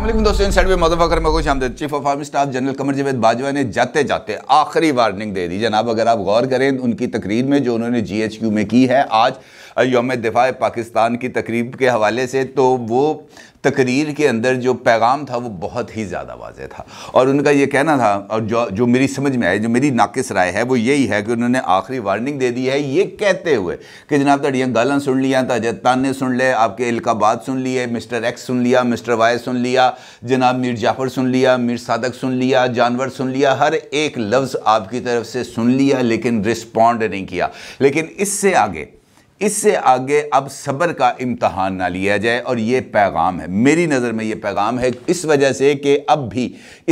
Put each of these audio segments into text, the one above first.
अल्लाह दोस्तों इन साइड में मुजफ्फर में खुश आमद chief of army staff general Qamar Javed Bajwa ने जाते जाते आखिरी वार्निंग दे दी जनाब अगर आप गौर करें उनकी तकरीर में जो उन्होंने जी एच क्यू में की है आज योम दिफा पाकिस्तान की तकरीब के हवाले से तो वो तकरीर के अंदर जो पैगाम था वो बहुत ही ज़्यादा वाज था और उनका ये कहना था और जो जो मेरी समझ में आई जो मेरी नाकिस राय है वो यही है कि उन्होंने आखिरी वार्निंग दे दी है ये कहते हुए कि जनाब तड़ियाँ गालन सुन लिया ताजतान ने सुन ले आपके इल्काबाद सुन लिए मिस्टर एक्स सुन लिया मिस्टर वाई सुन लिया जनाब मीर जाफर सुन लिया मीर सादक सुन लिया जानवर सुन लिया हर एक लफ्ज़ आपकी तरफ से सुन लिया लेकिन रिस्पॉन्ड नहीं किया लेकिन इससे आगे इससे आगे अब सब्र का इम्तहान ना लिया जाए और ये पैगाम है मेरी नज़र में ये पैगाम है इस वजह से कि अब भी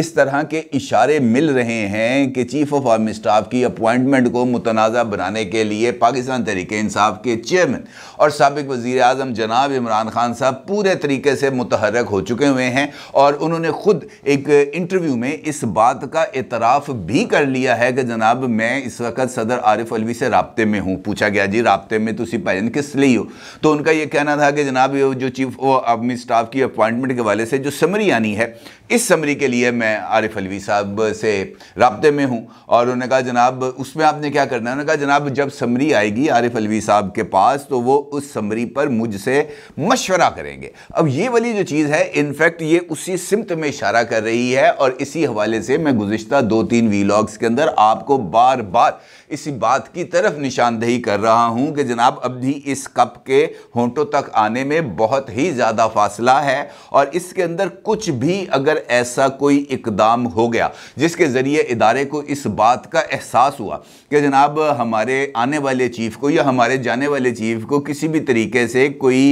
इस तरह के इशारे मिल रहे हैं कि चीफ़ ऑफ आर्मी स्टाफ की अपॉइंटमेंट को मुतनाज़ा बनाने के लिए पाकिस्तान तहरीक इंसाफ के चेयरमैन और सबक वज़ी अजम जनाब इमरान खान साहब पूरे तरीके से मुतहरक हो चुके हुए हैं और उन्होंने ख़ुद एक इंटरव्यू में इस बात का एतराफ़ भी कर लिया है कि जनाब मैं इस वक्त सदर आरिफ अलवी से रबते में हूँ पूछा गया जी रबते में तो चीफ पाइजन किस लिए हो तो उनका ये कहना था कि जनाब जो चीफ वो अपनी स्टाफ की अपॉइंटमेंट के वाले से जो समरी आनी है इस समरी के लिए मैं आरिफ अलवी साहब से रबते में हूँ और उन्होंने कहा जनाब उसमें आपने क्या करना है उन्होंने कहा जनाब जब समरी आएगी आरिफ अलवी साहब के पास तो वो उस समरी पर मुझसे मशवरा करेंगे अब ये वाली जो चीज़ है इनफैक्ट ये उसी सिमत में इशारा कर रही है और इसी हवाले से मैं गुज्त दो तीन वीलॉग्स के अंदर आपको बार बार इसी बात की तरफ निशानदेही कर रहा हूं कि जनाब अब भी इस कप के होंठों तक आने में बहुत ही ज़्यादा फासला है और इसके अंदर कुछ भी अगर ऐसा कोई इकदाम हो गया जिसके ज़रिए इदारे को इस बात का एहसास हुआ कि जनाब हमारे आने वाले चीफ को या हमारे जाने वाले चीफ को किसी भी तरीके से कोई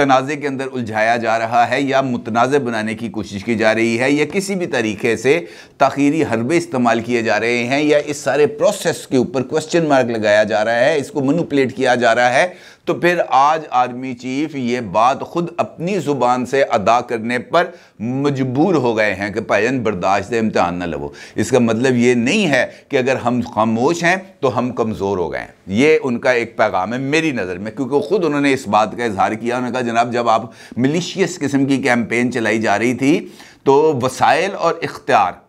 तनाज़े के अंदर उलझाया जा रहा है या मुतनाज़ बनाने की कोशिश की जा रही है या किसी भी तरीके से तखीरी हरबे इस्तेमाल किए जा रहे हैं या इस सारे प्रोसेस प्रोसेस के ऊपर क्वेश्चन मार्क लगाया जा रहा है इसको मनुपलेट किया जा रहा है तो फिर आज आर्मी चीफ ये बात खुद अपनी ज़ुबान से अदा करने पर मजबूर हो गए हैं कि भाई बर्दाश्त इम्तहान ना लवो इसका मतलब ये नहीं है कि अगर हम खामोश हैं तो हम कमज़ोर हो गए हैं ये उनका एक पैगाम है मेरी नज़र में क्योंकि ख़ुद उन्होंने इस बात का इजहार किया उन्होंने कहा जनाब जब आप मिलिशियस किस्म की कैंपेन चलाई जा रही थी तो वसाइल और इख्तियार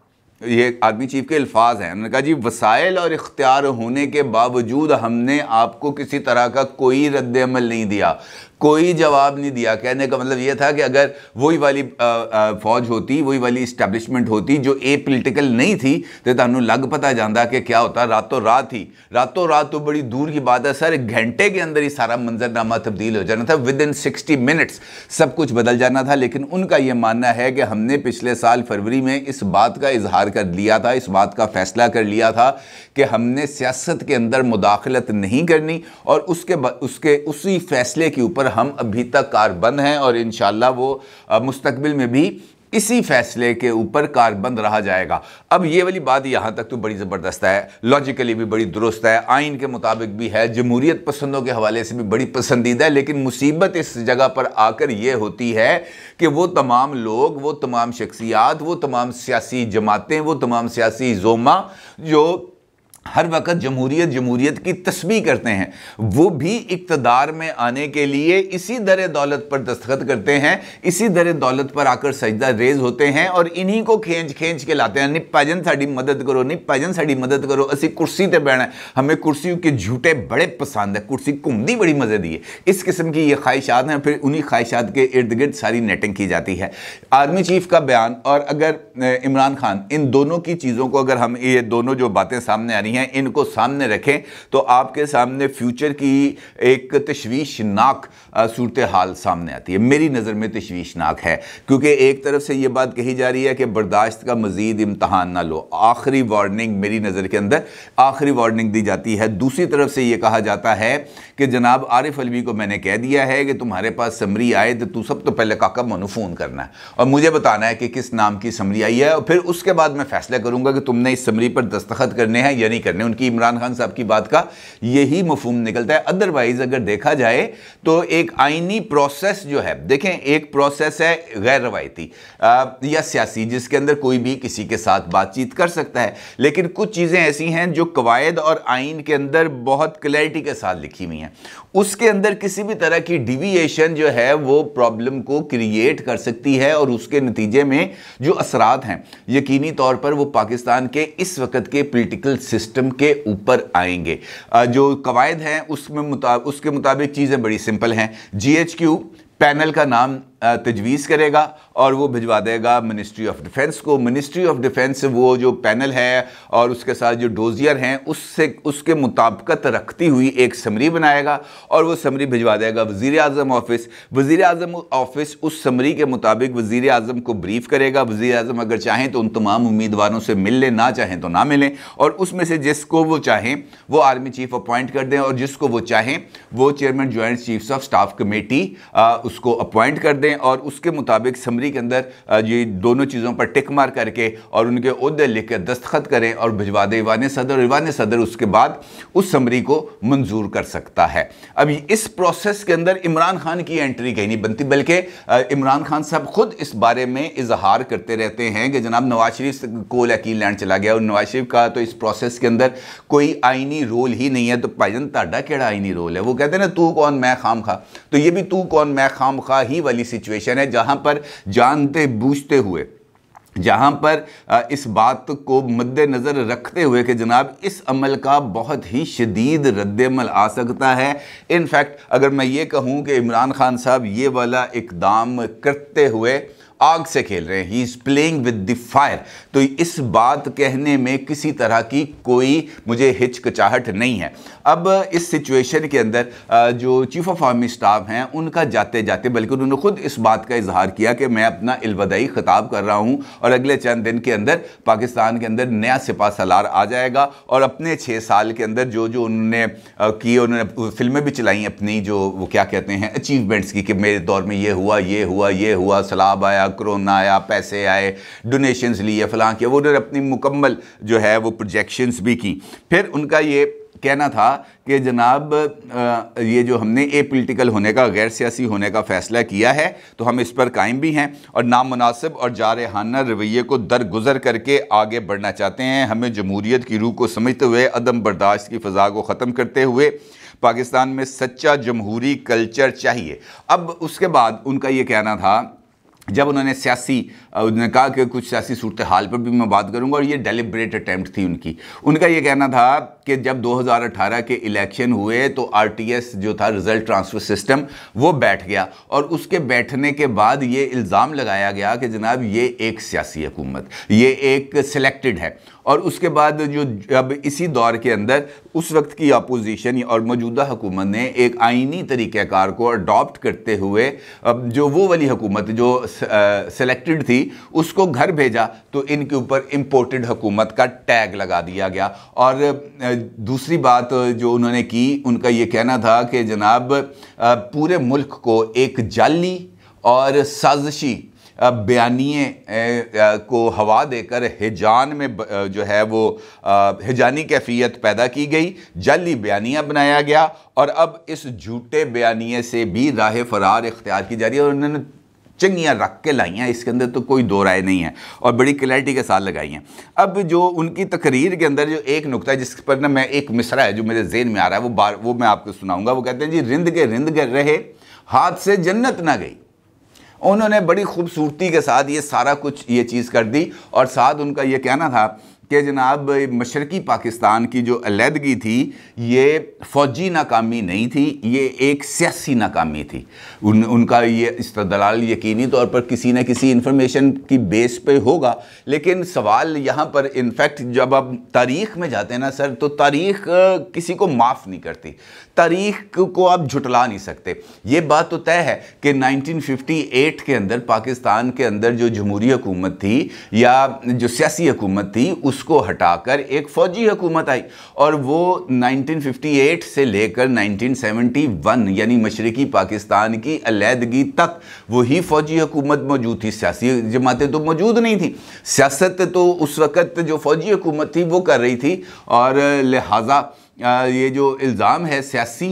ये आर्मी चीफ के अल्फाज हैं उन्होंने कहा जी वसाइल और इख्तियार होने के बावजूद हमने आपको किसी तरह का कोई रद्द अमल नहीं दिया कोई जवाब नहीं दिया कहने का मतलब यह था कि अगर वही वाली फौज होती वही वाली इस्टेब्लिशमेंट होती जो ए पोलिटिकल नहीं थी तो ਤੁਹਾਨੂੰ लग पता जाता कि क्या होता रातों रात ही रातों रात तो बड़ी दूर की बात है सर एक घंटे के अंदर ही सारा मंजरनामा तब्दील हो जाना था विद इन सिक्सटी मिनट्स सब कुछ बदल जाना था लेकिन उनका यह मानना है कि हमने पिछले साल फरवरी में इस बात का इजहार कर लिया था इस बात का फैसला कर लिया था कि हमने सियासत के अंदर मुदाखलत नहीं करनी और उसके उसके उसी फैसले के ऊपर हम अभी तक कारबंद हैं और इन वो मुस्तबिल में भी इसी फैसले के ऊपर कारबंद रहा जाएगा अब ये वाली बात यहाँ तक तो बड़ी ज़बरदस्त है लॉजिकली भी बड़ी दुरुस्त है आइन के मुताबिक भी है जमहूरियत पसंदों के हवाले से भी बड़ी पसंदीदा है लेकिन मुसीबत इस जगह पर आकर ये होती है कि वो तमाम लोग वो तमाम शख्सियात वो तमाम सियासी जमातें वो तमाम सियासी जोमा जो हर वक्त जमहूरियत जमहूरियत की तस्वीर करते हैं वो भी इकतदार में आने के लिए इसी दर दौलत पर दस्तखत करते हैं इसी दर दौलत पर आकर सजदा रेज होते हैं और इन्हीं को खींच खींच के लाते हैं निपाजन साड़ी मदद करो निपाजन साड़ी मदद करो असी कुर्सी पर बहना हमें कुर्सी के झूठे बड़े पसंद है कुर्सी घूमती बड़ी मज़े दी है इस किस्म की ये ख्वाहिशात हैं फिर उन्हीं ख्वाहिशात के इर्द गिर्द सारी नेटिंग की जाती है आर्मी चीफ का बयान और अगर इमरान खान इन दोनों की चीज़ों को अगर हम ये दोनों जो बातें सामने आ रही करनी है इनको सामने रखें तो आपके सामने फ्यूचर की एक तशवीशनाक सूरत हाल सामने आती है मेरी नज़र में तशवीशनाक है क्योंकि एक तरफ से ये बात कही जा रही है कि बर्दाश्त का मज़ीद इम्तहान ना लो आखिरी वार्निंग मेरी नज़र के अंदर आखिरी वार्निंग दी जाती है दूसरी तरफ से ये कहा जाता है कि जनाब आरिफ अलवी को मैंने कह दिया है कि तुम्हारे पास समरी आए तो तू सब तो पहले काका मोनू फ़ोन करना है और मुझे बताना है कि किस नाम की समरी आई है और फिर उसके बाद मैं फ़ैसला करूँगा कि तुमने इस समरी पर दस्तखत करने हैं यानी नहीं करने उनकी इमरान खान साहब की बात का यही मफहम निकलता है अदरवाइज अगर देखा जाए तो एक आइनी प्रोसेस जो है देखें एक प्रोसेस है गैर रवायती या सियासी जिसके अंदर कोई भी किसी के साथ बातचीत कर सकता है लेकिन कुछ चीज़ें ऐसी हैं जो कवायद और आइन के अंदर बहुत क्लैरिटी के साथ लिखी हुई हैं उसके अंदर किसी भी तरह की डिविएशन जो है वो प्रॉब्लम को क्रिएट कर सकती है और उसके नतीजे में जो असरात हैं यकीनी तौर पर वो पाकिस्तान के इस वक्त के पोलिटिकल सिस्टम सिस्टम के ऊपर आएंगे जो कवायद हैं उसमें मुताब, उसके मुताबिक चीज़ें बड़ी सिंपल हैं जी पैनल का नाम तजवीज़ करेगा और वो भिजवा देगा मिनिस्ट्री ऑफ डिफेंस को मिनिस्ट्री ऑफ डिफेंस वो जो पैनल है और उसके साथ जो डोजियर हैं उससे उसके मुताबकत रखती हुई एक समरी बनाएगा और वो समरी भिजवा देगा वज़ी अजम ऑफिस वज़ी अजम ऑफिस उस समरी के मुताबिक वज़ी अजम को ब्रीफ करेगा वज़ी अजम अगर चाहें तो उन तमाम उम्मीदवारों से मिल लें ना चाहें तो ना मिलें और उसमें से जिसको वो चाहें वो आर्मी चीफ अपॉइंट कर दें और जिसको वो चाहें वो chairman joint chiefs of staff committee उसको अपॉइंट कर दें और उसके मुताबिक समरी प्राइमरी के अंदर ये दोनों चीज़ों पर टिक मार करके और उनके उहदे लिख कर दस्तखत करें और भिजवा दें ईवान सदर और ईवान सदर उसके बाद उस समरी को मंजूर कर सकता है अब इस प्रोसेस के अंदर इमरान खान की एंट्री कहीं नहीं बनती बल्कि इमरान खान साहब खुद इस बारे में इजहार करते रहते हैं कि जनाब नवाज शरीफ को लकील लैंड चला गया और नवाज शरीफ का तो इस प्रोसेस के अंदर कोई आइनी रोल ही नहीं है तो भाईजन ताडा केड़ा आइनी रोल है वो कहते हैं ना तू कौन मैं खाम खा तो ये भी तू कौन मैं खाम खा ही वाली सिचुएशन है जहां पर जानते बूझते हुए जहाँ पर इस बात को मद्देनज़र रखते हुए कि जनाब इस अमल का बहुत ही शदीद रद्दमल आ सकता है इनफैक्ट अगर मैं ये कहूँ कि इमरान खान साहब ये वाला इकदाम करते हुए आग से खेल रहे हैं he is playing with the fire तो इस बात कहने में किसी तरह की कोई मुझे हिचकचाहट नहीं है अब इस सिचुएशन के अंदर जो चीफ ऑफ आर्मी स्टाफ हैं उनका जाते जाते बल्कि उन्होंने खुद इस बात का इजहार किया कि मैं अपना अलवदाई ख़िताब कर रहा हूँ और अगले चंद दिन के अंदर पाकिस्तान के अंदर नया सिपा सलार आ जाएगा और अपने छः साल के अंदर जो जो उन्होंने किए उन्होंने फिल्में भी चलाई अपनी जो वो क्या कहते हैं अचीवमेंट्स की कि मेरे दौर में ये हुआ ये हुआ ये हुआ सलाब आया कोरोना आया पैसे आए डोनेशंस लिए फलां किया वो उन्होंने अपनी मुकम्मल जो है वो प्रोजेक्शंस भी की फिर उनका ये कहना था कि जनाब ये जो हमने ए पोलिटिकल होने का गैर सियासी होने का फ़ैसला किया है तो हम इस पर कायम भी हैं और नामनासिब और जारहाना रवैये को दरगुजर करके आगे बढ़ना चाहते हैं हमें जमहूरीत की रूह को समझते हुए अदम बर्दाश्त की फ़जा को ख़त्म करते हुए पाकिस्तान में सच्चा जमहूरी कल्चर चाहिए अब उसके बाद उनका ये कहना था जब उन्होंने सियासी उन्होंने कहा कि कुछ सियासी सूरत हाल पर भी मैं बात करूंगा और ये डेलिब्रेट अटैम्प्ट थी उनकी उनका ये कहना था कि जब 2018 के इलेक्शन हुए तो आरटीएस जो था रिजल्ट ट्रांसफ़र सिस्टम वो बैठ गया और उसके बैठने के बाद ये इल्ज़ाम लगाया गया कि जनाब ये एक सियासी हुकूमत ये एक सिलेक्टेड है और उसके बाद जो अब इसी दौर के अंदर उस वक्त की अपोजिशन और मौजूदा हुकूमत ने एक आइनी तरीक़ार को अडॉप्ट करते हुए अब जो वो वाली हुकूमत जो सेलेक्टेड थी उसको घर भेजा तो इनके ऊपर इम्पोर्टेड हुकूमत का टैग लगा दिया गया और दूसरी बात जो उन्होंने की उनका ये कहना था कि जनाब पूरे मुल्क को एक जाली और साजिशी बयानिए को हवा देकर हिजान में जो है वो हिजानी कैफियत पैदा की गई जाली बयानिया बनाया गया और अब इस झूठे बयानिए से भी राह फरार इख्तियार की जा रही है और उन्होंने चंगियाँ रख के लाई हैं इसके अंदर तो कोई दो राय नहीं है और बड़ी क्लैरिटी के साथ लगाई हैं अब जो उनकी तकरीर के अंदर जो एक नुकता है जिस पर ना मैं एक मिसरा है जो मेरे जेन में आ रहा है वो बार वो मैं आपको सुनाऊँगा वो कहते हैं जी रिंद के रिंद के रहे हाथ से जन्नत ना गई उन्होंने बड़ी खूबसूरती के साथ ये सारा कुछ ये चीज़ कर दी और साथ उनका ये कहना था कि जनाब मशरक़ी पाकिस्तान की जो अलीदगी थी ये फ़ौजी नाकामी नहीं थी ये एक सियासी नाकामी थी उन उनका ये इस्तदलाल यकीनी तौर पर किसी न किसी इन्फॉर्मेशन की बेस पे होगा लेकिन सवाल यहाँ पर इनफैक्ट जब आप तारीख़ में जाते हैं ना सर तो तारीख़ किसी को माफ़ नहीं करती तारीख़ को आप झुटला नहीं सकते ये बात तो तय है कि एट के अंदर पाकिस्तान के अंदर जो जमहूरी हुकूमत थी या जो सियासी हुकूमत थी उस उसको हटाकर एक फ़ौजी हुकूमत आई और वो 1958 से लेकर 1971 यानी मशरक़ी पाकिस्तान की अलीहदगी तक वही फ़ौजी हुकूमत मौजूद थी सियासी जमातें तो मौजूद नहीं थी सियासत तो उस वक़्त जो फ़ौजी हुकूमत थी वो कर रही थी और लिहाजा ये जो इल्ज़ाम है सियासी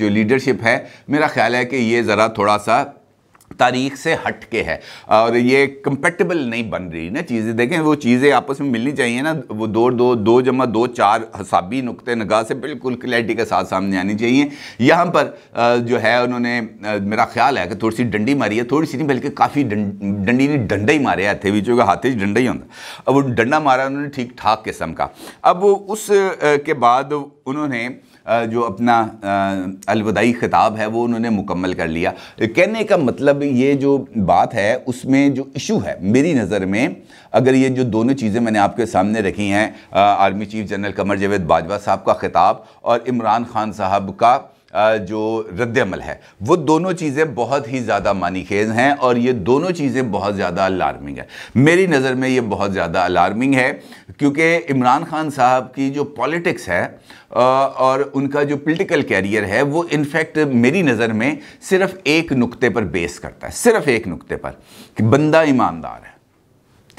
जो लीडरशिप है मेरा ख्याल है कि ये ज़रा थोड़ा सा तारीख से हट के है और ये कंपेटेबल नहीं बन रही ना चीज़ें देखें वो चीज़ें आपस में मिलनी चाहिए ना वो दो दो दो जमा दो चार हसाबी नुकते नगाह से बिल्कुल क्लैरिटी के साथ सामने आनी चाहिए यहाँ पर जो है उन्होंने मेरा ख्याल है कि थोड़ी सी डंडी मारी है थोड़ी सी नहीं बल्कि काफ़ी डंडी नहीं डंडा ही मारे हथे भी जो हाथ डंडा ही होता अब वो डंडा मारा उन्होंने ठीक ठाक किस्म का अब उस के बाद उन्होंने जो अपना अलविदाई ख़िताब है वो उन्होंने मुकम्मल कर लिया कहने का मतलब ये जो बात है उसमें जो इशू है मेरी नज़र में अगर ये जो दोनों चीज़ें मैंने आपके सामने रखी हैं army chief general Qamar Javed Bajwa साहब का ख़िताब और इमरान खान साहब का जो रद्दमल है वो दोनों चीज़ें बहुत ही ज़्यादा मानी खेज हैं और ये दोनों चीज़ें बहुत ज़्यादा अलार्मिंग है मेरी नज़र में ये बहुत ज़्यादा अलार्मिंग है क्योंकि इमरान खान साहब की जो पॉलिटिक्स है और उनका जो पॉलिटिकल कैरियर है वो इनफैक्ट मेरी नज़र में सिर्फ एक नुक्ते पर बेस करता है सिर्फ एक नुक्ते पर कि बंदा ईमानदार है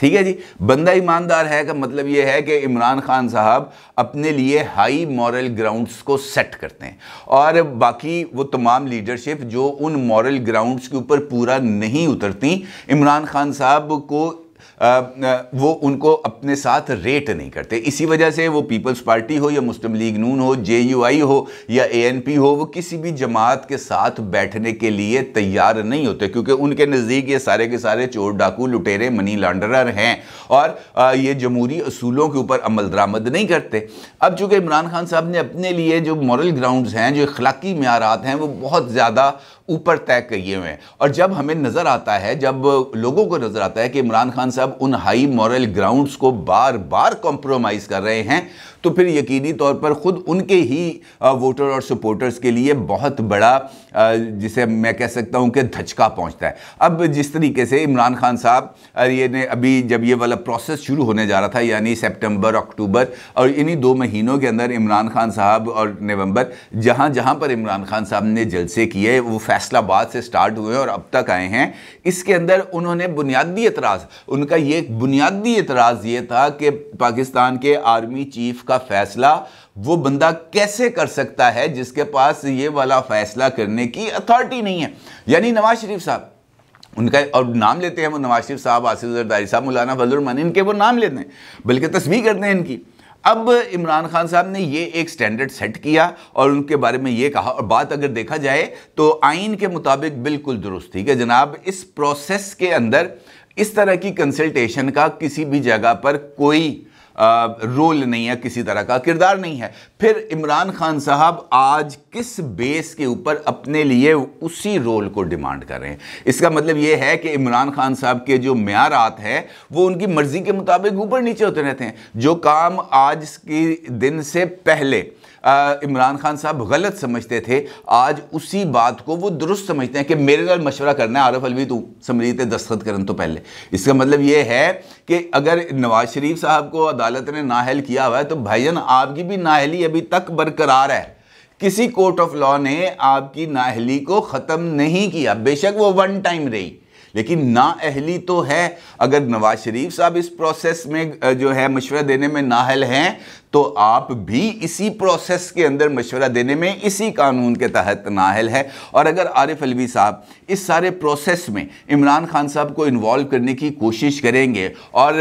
ठीक है जी बंदा ईमानदार है का मतलब ये है कि इमरान खान साहब अपने लिए हाई मॉरल ग्राउंड्स को सेट करते हैं और बाकी वो तमाम लीडरशिप जो उन मॉरल ग्राउंड्स के ऊपर पूरा नहीं उतरती इमरान खान साहब को वो उनको अपने साथ रेट नहीं करते इसी वजह से वो पीपल्स पार्टी हो या मुस्लिम लीग नून हो जे हो या ए हो वो किसी भी जमात के साथ बैठने के लिए तैयार नहीं होते क्योंकि उनके नज़दीक ये सारे के सारे चोर डाकू लुटेरे मनी लॉन्डरर हैं और ये जमहूरी असूलों के ऊपर अमल दरामद नहीं करते अब चूँकि इमरान खान साहब ने अपने लिए जो मॉरल ग्राउंड हैं जो इखलाक़ी मैारात हैं वो बहुत ज़्यादा ऊपर तय किए हुए हैं और जब हमें नज़र आता है जब लोगों को नज़र आता है कि इमरान खान साहब उन हाई मॉरल ग्राउंड्स को बार बार कॉम्प्रोमाइज़ कर रहे हैं तो फिर यकीनी तौर पर ख़ुद उनके ही वोटर और सपोर्टर्स के लिए बहुत बड़ा जिसे मैं कह सकता हूँ कि धचका पहुँचता है अब जिस तरीके से इमरान खान साहब ये ने अभी जब ये वाला प्रोसेस शुरू होने जा रहा था यानी सेप्टेम्बर अक्टूबर और इन्हीं दो महीनों के अंदर इमरान खान साहब और नवंबर जहाँ जहाँ पर इमरान खान साहब ने जलसे किए वो फैसलाबाद से स्टार्ट हुए और अब तक आए हैं इसके अंदर उन्होंने बुनियादी एतराज़ उनका ये बुनियादी एतराज़ ये था कि पाकिस्तान के आर्मी चीफ उसका फैसला वो बंदा कैसे कर सकता है जिसके पास ये वाला फैसला करने की अथॉरिटी नहीं है यानी नवाज शरीफ साहब उनका और नाम लेते हैं वो नवाज शरीफ साहब आसिफ जरदारी साहब मौलाना फजलरमान इनके वो नाम लेते हैं बल्कि तस्वीर करते हैं इनकी अब इमरान खान साहब ने ये एक स्टैंडर्ड सेट किया और उनके बारे में ये कहा और बात अगर देखा जाए तो आइन के मुताबिक बिल्कुल दुरुस्त थी कि जनाब इस प्रोसेस के अंदर इस तरह की कंसल्टेशन का किसी भी जगह पर कोई रोल नहीं है किसी तरह का किरदार नहीं है फिर इमरान खान साहब आज किस बेस के ऊपर अपने लिए उसी रोल को डिमांड कर रहे हैं इसका मतलब यह है कि इमरान खान साहब के जो मैारात हैं वो उनकी मर्ज़ी के मुताबिक ऊपर नीचे होते रहते हैं जो काम आज की दिन से पहले इमरान खान साहब गलत समझते थे आज उसी बात को वो दुरुस्त समझते हैं कि मेरे नाल मशवरा करना है आरफ अलवी तू समरी दस्तखत करने तो पहले इसका मतलब ये है कि अगर नवाज शरीफ साहब को अदालत ने नाहल किया हुआ है तो भाईजन आपकी भी नाहली अभी तक बरकरार है किसी कोर्ट ऑफ लॉ ने आपकी नाहली को ख़त्म नहीं किया बेशक वो वन टाइम रही लेकिन अहली तो है अगर नवाज शरीफ साहब इस प्रोसेस में जो है मशवरा देने में नाहल हैं तो आप भी इसी प्रोसेस के अंदर मशवरा देने में इसी कानून के तहत नाहल है और अगर आरिफ अलवी साहब इस सारे प्रोसेस में इमरान खान साहब को इन्वॉल्व करने की कोशिश करेंगे और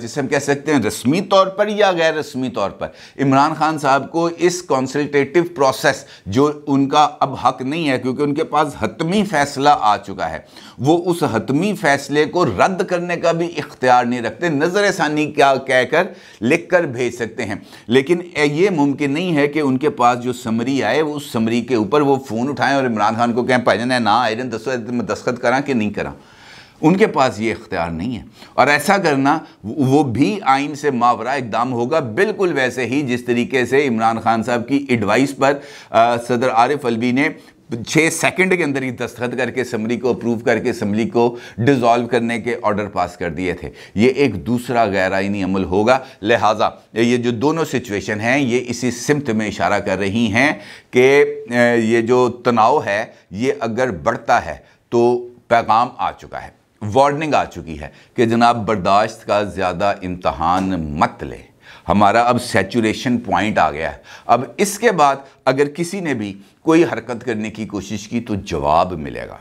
जिसे हम कह सकते हैं रस्मी तौर पर या गैर रस्मी तौर पर इमरान खान साहब को इस कॉन्सल्टेटिव प्रोसेस जो उनका अब हक नहीं है क्योंकि उनके पास हतमी फैसला आ चुका है वो उस हतमी फैसले को रद्द करने का भी इख्तियार नहीं रखते नज़र क्या कहकर लिख कर भेज सकते हैं लेकिन ये मुमकिन नहीं है कि उनके पास जो समरी आए उस समरी के ऊपर वो फ़ोन उठाएं और इमरान खान को कहें भाई ना आए कायदन दस्खत करा कि नहीं करा उनके पास ये इख्तियार नहीं है और ऐसा करना वो भी आइन से मावरा इकदाम होगा बिल्कुल वैसे ही जिस तरीके से इमरान खान साहब की एडवाइस पर आ, सदर आरिफ अलवी ने छः सेकंड के अंदर ही दस्तखत करके असम्बली को अप्रूव करके असम्बली को डिज़ोल्व करने के ऑर्डर पास कर दिए थे ये एक दूसरा गैर आइनी अमल होगा लिहाजा ये जो दोनों सिचुएशन हैं ये इसी सिमत में इशारा कर रही हैं कि ये जो तनाव है ये अगर बढ़ता है तो पैगाम आ चुका है वार्निंग आ चुकी है कि जनाब बर्दाश्त का ज़्यादा इम्तहान मत लें हमारा अब सेचुरेशन पॉइंट आ गया है अब इसके बाद अगर किसी ने भी कोई हरकत करने की कोशिश की तो जवाब मिलेगा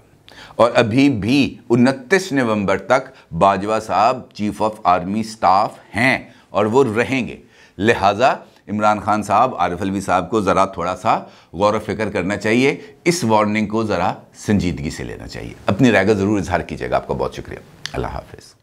और अभी भी उनतीस नवंबर तक बाजवा साहब चीफ ऑफ आर्मी स्टाफ हैं और वो रहेंगे लिहाजा इमरान खान साहब आरिफ अलवी साहब को ज़रा थोड़ा सा गौर फिक्र करना चाहिए इस वार्निंग को ज़रा संजीदगी से लेना चाहिए अपनी राय का ज़रूर इजहार कीजिएगा आपका बहुत शुक्रिया अल्लाह हाफिज़